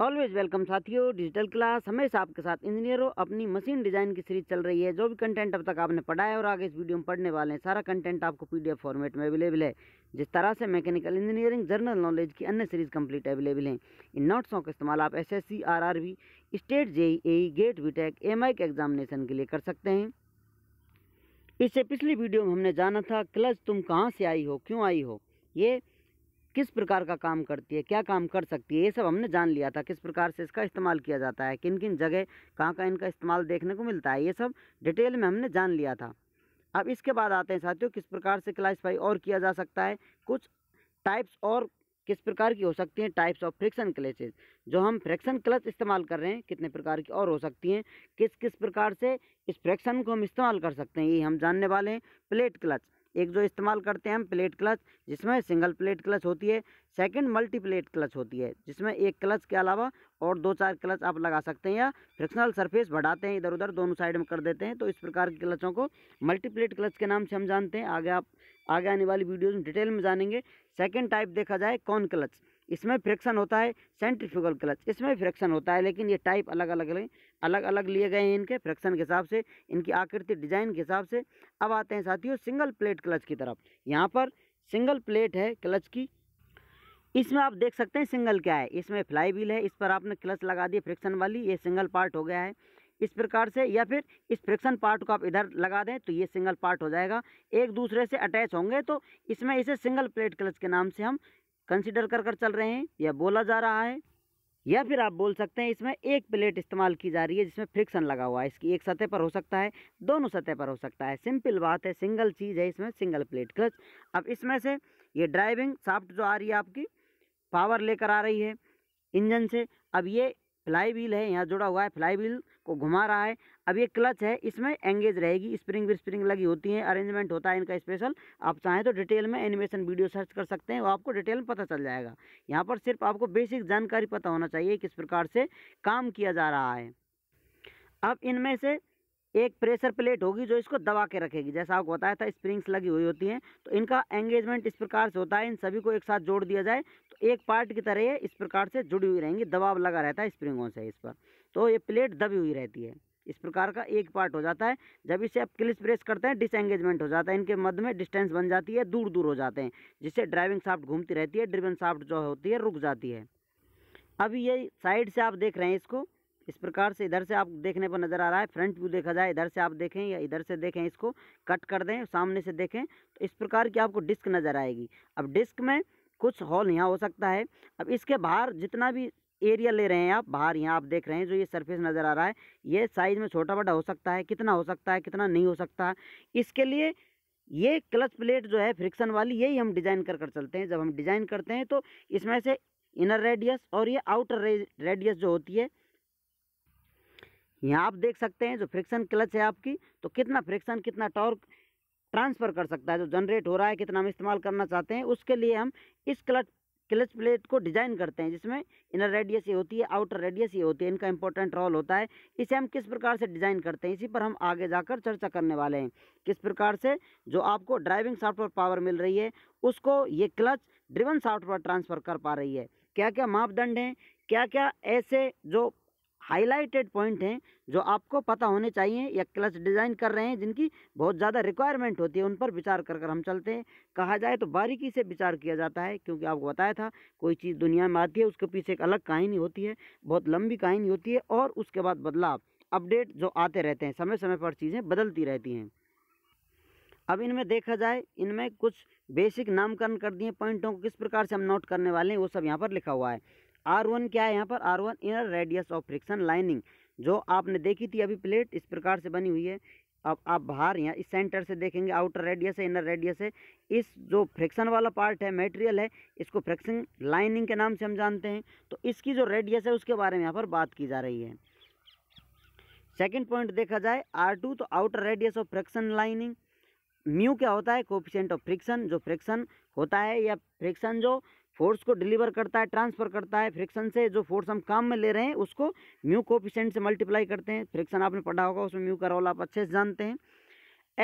always welcome साथियों digital class हमेशा आपके साथ हो अपनी मशीन डिजाइन की सीरीज चल रही है जो भी कंटेंट अब तक आपने पढ़ा है और आगे इस वीडियो में पढ़ने वाले हैं सारा कंटेंट आपको पीडीएफ फॉर्मेट में अवेलेबल है जिस तरह से मैकेनिकल इंजीनियरिंग जनरल नॉलेज की अन्य सीरीज कंप्लीट अवेलेबल हैं इन नोट्सों का इस्तेमाल आप S S state JE GATE BTech M के एग्जामिनेशन के लिए कर सकते हैं इससे पिछली वीडियो में हमने जाना था क्लच तुम कहाँ से आई हो क्यों आई हो ये किस प्रकार का काम करती है क्या काम कर सकती है ये सब हमने जान लिया था किस प्रकार से इसका इस्तेमाल किया जाता है किन किन जगह कहाँ कहाँ इनका इस्तेमाल देखने को मिलता है ये सब डिटेल में हमने जान लिया था अब इसके बाद आते हैं साथियों किस प्रकार से क्लासीफाई और किया जा सकता है कुछ टाइप्स और किस प्रकार की हो सकती हैं टाइप्स ऑफ फ्रिक्शन क्लचेज जो हम फ्रिक्शन क्लच इस्तेमाल कर रहे हैं कितने प्रकार की और हो सकती हैं किस किस प्रकार से इस फ्रिक्शन को हम इस्तेमाल कर सकते हैं ये हम जानने वाले हैं प्लेट क्लच एक जो इस्तेमाल करते हैं हम प्लेट क्लच जिसमें सिंगल प्लेट क्लच होती है सेकंड मल्टी प्लेट क्लच होती है जिसमें एक क्लच के अलावा और दो चार क्लच आप लगा सकते हैं या फ्रिक्शनल सरफेस बढ़ाते हैं इधर उधर दोनों साइड में कर देते हैं तो इस प्रकार के क्लचों को मल्टी प्लेट क्लच के नाम से हम जानते हैं आगे आप आगे आने वाली वीडियोज़ में डिटेल में जानेंगे सेकेंड टाइप देखा जाए कौन क्लच इसमें फ्रिक्शन होता है सेंट्रीफ्यूगल क्लच इसमें फ्रिक्शन होता है लेकिन ये टाइप अलग अलग अलग अलग अलग लिए गए हैं इनके फ्रिक्शन के हिसाब से इनकी आकृति डिजाइन के हिसाब से अब आते हैं साथियों सिंगल प्लेट क्लच की तरफ यहाँ पर सिंगल प्लेट है क्लच की इसमें आप देख सकते हैं सिंगल क्या है इसमें फ्लाई व्हील है इस पर आपने क्लच लगा दी फ्रिक्शन वाली ये सिंगल पार्ट हो गया है इस प्रकार से या फिर इस फ्रिक्शन पार्ट को आप इधर लगा दें तो ये सिंगल पार्ट हो जाएगा एक दूसरे से अटैच होंगे तो इसमें इसे सिंगल प्लेट क्लच के नाम से हम कंसिडर कर कर चल रहे हैं या बोला जा रहा है या फिर आप बोल सकते हैं इसमें एक प्लेट इस्तेमाल की जा रही है जिसमें फ्रिक्शन लगा हुआ है इसकी एक सतह पर हो सकता है दोनों सतह पर हो सकता है सिंपल बात है सिंगल चीज़ है इसमें सिंगल प्लेट क्लच अब इसमें से ये ड्राइविंग साफ्ट जो आ रही है आपकी पावर लेकर आ रही है इंजन से अब ये फ्लाई व्हील है यहाँ जुड़ा हुआ है फ्लाई व्हील को घुमा रहा है अब ये क्लच है इसमें एंगेज रहेगी स्प्रिंग भी स्प्रिंग लगी होती है अरेंजमेंट होता है इनका स्पेशल आप चाहें तो डिटेल में एनिमेशन वीडियो सर्च कर सकते हैं वो आपको डिटेल में पता चल जाएगा यहाँ पर सिर्फ आपको बेसिक जानकारी पता होना चाहिए किस प्रकार से काम किया जा रहा है अब इनमें से एक प्रेशर प्लेट होगी जो इसको दबा के रखेगी जैसा आपको बताया था स्प्रिंग्स लगी हुई होती हैं तो इनका एंगेजमेंट इस प्रकार से होता है इन सभी को एक साथ जोड़ दिया जाए तो एक पार्ट की तरह ये इस प्रकार से जुड़ी हुई रहेंगी दबाव लगा रहता है स्प्रिंगों से इस पर तो ये प्लेट दबी हुई रहती है इस प्रकार का एक पार्ट हो जाता है जब इसे आप क्लिस प्रेस करते हैं डिसएंगेजमेंट हो जाता है इनके मध्य में डिस्टेंस बन जाती है दूर दूर हो जाते हैं जिससे ड्राइविंग साफ्ट घूमती रहती है ड्रिवन साफ्ट जो होती है रुक जाती है अब ये साइड से आप देख रहे हैं इसको इस प्रकार से इधर से आप देखने पर नज़र आ रहा है फ्रंट व्यू देखा जाए इधर से आप देखें या इधर से देखें इसको कट कर दें सामने से देखें तो इस प्रकार की आपको डिस्क नज़र आएगी अब डिस्क में कुछ हॉल यहाँ हो सकता है अब इसके बाहर जितना भी एरिया ले रहे हैं आप बाहर यहाँ आप देख रहे हैं जो ये सरफेस नज़र आ रहा है ये साइज़ में छोटा बड़ा हो सकता है कितना हो सकता है कितना नहीं हो सकता है इसके लिए ये क्लच प्लेट जो है फ्रिक्शन वाली यही हम डिज़ाइन कर कर चलते हैं जब हम डिज़ाइन करते हैं तो इसमें से इनर रेडियस और ये आउटर रेडियस जो होती है यहाँ आप देख सकते हैं जो फ्रिक्शन क्लच है आपकी तो कितना फ्रिक्शन कितना टॉर्क ट्रांसफ़र कर सकता है जो जनरेट हो रहा है कितना हम इस्तेमाल करना चाहते हैं उसके लिए हम इस क्लच क्लच प्लेट को डिजाइन करते हैं जिसमें इनर रेडियस ये होती है आउटर रेडियस ये होती है इनका इंपॉर्टेंट रोल होता है इसे हम किस प्रकार से डिजाइन करते हैं इसी पर हम आगे जाकर चर्चा करने वाले हैं किस प्रकार से जो आपको ड्राइविंग सॉफ्टवेयर पावर मिल रही है उसको ये क्लच ड्रिवन सॉफ्टवेयर ट्रांसफर कर पा रही है क्या क्या मापदंड हैं क्या क्या ऐसे जो हाईलाइटेड पॉइंट हैं जो आपको पता होने चाहिए या क्लच डिज़ाइन कर रहे हैं जिनकी बहुत ज़्यादा रिक्वायरमेंट होती है उन पर विचार कर कर हम चलते हैं कहा जाए तो बारीकी से विचार किया जाता है क्योंकि आपको बताया था कोई चीज़ दुनिया में आती है उसके पीछे एक अलग कहानी होती है बहुत लंबी कहानी होती है और उसके बाद बदलाव अपडेट जो आते रहते हैं समय समय पर चीज़ें बदलती रहती हैं अब इनमें देखा जाए इनमें कुछ बेसिक नामकरण कर दिए पॉइंटों को किस प्रकार से हम नोट करने वाले हैं वो सब यहाँ पर लिखा हुआ है आर वन क्या है यहाँ पर R one inner radius of friction lining जो आपने देखी थी अभी प्लेट इस प्रकार से बनी हुई है अब आप बाहर यहाँ इस सेंटर से देखेंगे आउटर रेडियस है इनर रेडियस है इस जो फ्रिक्शन वाला पार्ट है मटेरियल है इसको फ्रिक्शन लाइनिंग के नाम से हम जानते हैं तो इसकी जो रेडियस है उसके बारे में यहाँ पर बात की जा रही है सेकेंड पॉइंट देखा जाए आर टू तो outer radius of friction lining mu क्या होता है कोफिशेंट ऑफ फ्रिक्शन जो फ्रिक्शन होता है या फ्रिक्शन जो फोर्स को डिलीवर करता है ट्रांसफ़र करता है फ्रिक्शन से जो फोर्स हम काम में ले रहे हैं उसको म्यू कोफिशेंट से मल्टीप्लाई करते हैं फ्रिक्शन आपने पढ़ा होगा उसमें म्यू का रोल आप अच्छे से जानते हैं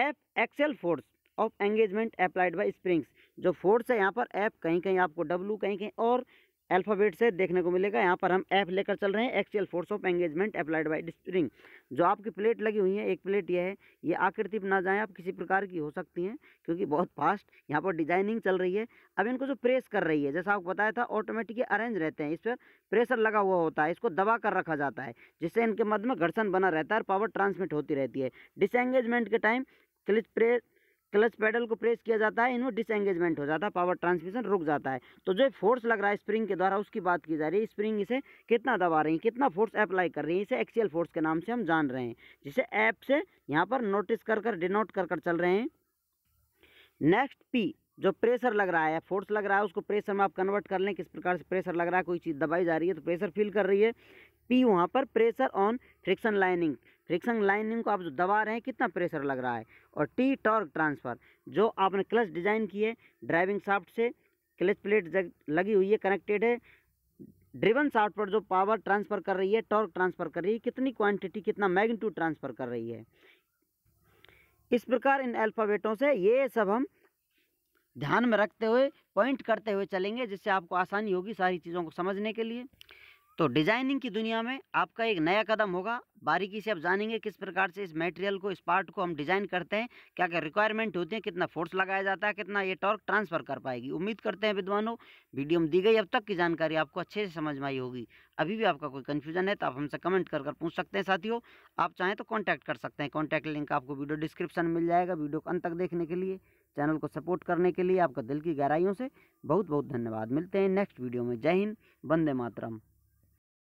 F axial force of engagement applied by springs जो फोर्स है यहाँ पर एफ कहीं कहीं आपको डब्लू कहीं कहीं और अल्फ़ाबेट से देखने को मिलेगा यहाँ पर हम एफ लेकर चल रहे हैं axial force of engagement applied by spring जो आपकी प्लेट लगी हुई है एक प्लेट यह है ये आकृति पर ना जाए आप किसी प्रकार की हो सकती हैं क्योंकि बहुत फास्ट यहाँ पर डिजाइनिंग चल रही है अब इनको जो प्रेस कर रही है जैसा आपको बताया था ऑटोमेटिक अरेंज रहते हैं इस पर प्रेशर लगा हुआ होता है इसको दबा कर रखा जाता है जिससे इनके मध्य में घर्षण बना रहता है और पावर ट्रांसमिट होती रहती है डिसंगेजमेंट के time clutch press clutch pedal को प्रेस किया जाता है इनमें डिसंगेजमेंट हो जाता है पावर ट्रांसमिशन रुक जाता है तो जो फोर्स लग रहा है स्प्रिंग के द्वारा उसकी बात की जा रही है स्प्रिंग इसे कितना दबा रही है कितना फोर्स अप्लाई कर रही है इसे एक्सीएल फोर्स के नाम से हम जान रहे हैं जिसे ऐप से यहाँ पर नोटिस कर कर डिनोट कर कर चल रहे हैं नेक्स्ट पी जो प्रेशर लग रहा है फोर्स लग रहा है उसको प्रेशर में आप कन्वर्ट कर लें किस प्रकार से प्रेशर लग रहा है कोई चीज़ दबाई जा रही है तो प्रेशर फील कर रही है पी वहाँ पर pressure on friction lining friction lining को आप जो दबा रहे हैं कितना प्रेशर लग रहा है और टी टॉर्क ट्रांसफ़र जो आपने क्लच डिज़ाइन किए ड्राइविंग साफ़्ट से क्लच प्लेट लगी हुई है कनेक्टेड है ड्रिवन साफ्ट पर जो पावर ट्रांसफ़र कर रही है टॉर्क ट्रांसफ़र कर रही है कितनी क्वान्टिटी कितना मैग्नीट्यूड ट्रांसफ़र कर रही है इस प्रकार इन अल्फ़ाबेटों से ये सब हम ध्यान में रखते हुए पॉइंट करते हुए चलेंगे जिससे आपको आसानी होगी सारी चीज़ों को समझने के लिए तो डिज़ाइनिंग की दुनिया में आपका एक नया कदम होगा बारीकी से आप जानेंगे किस प्रकार से इस मटेरियल को इस पार्ट को हम डिज़ाइन करते हैं क्या क्या रिक्वायरमेंट होती है कितना फोर्स लगाया जाता है कितना ये टॉर्क ट्रांसफ़र कर पाएगी उम्मीद करते हैं विद्वानों वीडियो में दी गई अब तक की जानकारी आपको अच्छे से समझ में आई होगी अभी भी आपका कोई कन्फ्यूजन है तो आप हमसे कमेंट कर कर पूछ सकते हैं साथियों आप चाहें तो कॉन्टैक्ट कर सकते हैं कॉन्टैक्ट लिंक आपको वीडियो डिस्क्रिप्शन मिल जाएगा वीडियो को अंत तक देखने के लिए चैनल को सपोर्ट करने के लिए आपका दिल की गहराइयों से बहुत बहुत धन्यवाद मिलते हैं नेक्स्ट वीडियो में जय हिंद वंदे मातरम